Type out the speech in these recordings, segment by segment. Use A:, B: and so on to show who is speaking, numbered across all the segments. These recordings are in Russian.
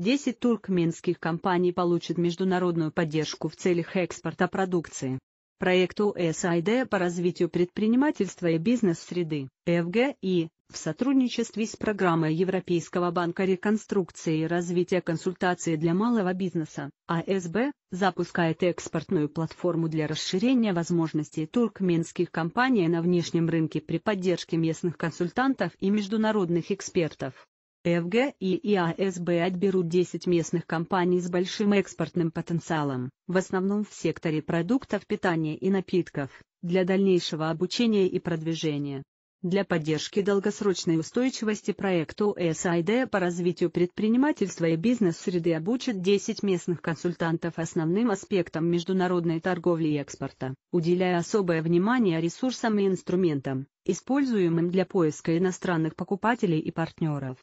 A: 10 туркменских компаний получат международную поддержку в целях экспорта продукции. Проект ОСАИД по развитию предпринимательства и бизнес-среды, ФГИ, в сотрудничестве с программой Европейского банка реконструкции и развития консультации для малого бизнеса, АСБ, запускает экспортную платформу для расширения возможностей туркменских компаний на внешнем рынке при поддержке местных консультантов и международных экспертов. ФГ и ИАСБ отберут 10 местных компаний с большим экспортным потенциалом, в основном в секторе продуктов питания и напитков, для дальнейшего обучения и продвижения. Для поддержки долгосрочной устойчивости проекту САИД по развитию предпринимательства и бизнес-среды обучат 10 местных консультантов основным аспектам международной торговли и экспорта, уделяя особое внимание ресурсам и инструментам, используемым для поиска иностранных покупателей и партнеров.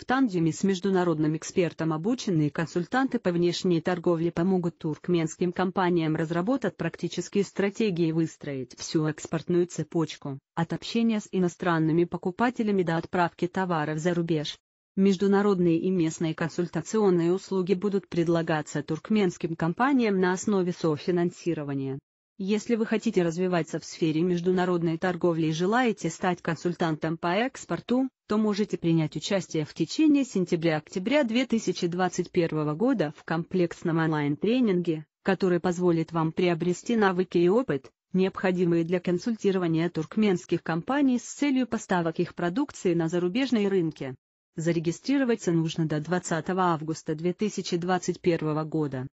A: В тандеме с международным экспертом обученные консультанты по внешней торговле помогут туркменским компаниям разработать практические стратегии и выстроить всю экспортную цепочку, от общения с иностранными покупателями до отправки товаров за рубеж. Международные и местные консультационные услуги будут предлагаться туркменским компаниям на основе софинансирования. Если вы хотите развиваться в сфере международной торговли и желаете стать консультантом по экспорту, то можете принять участие в течение сентября-октября 2021 года в комплексном онлайн-тренинге, который позволит вам приобрести навыки и опыт, необходимые для консультирования туркменских компаний с целью поставок их продукции на зарубежные рынки. Зарегистрироваться нужно до 20 августа 2021 года.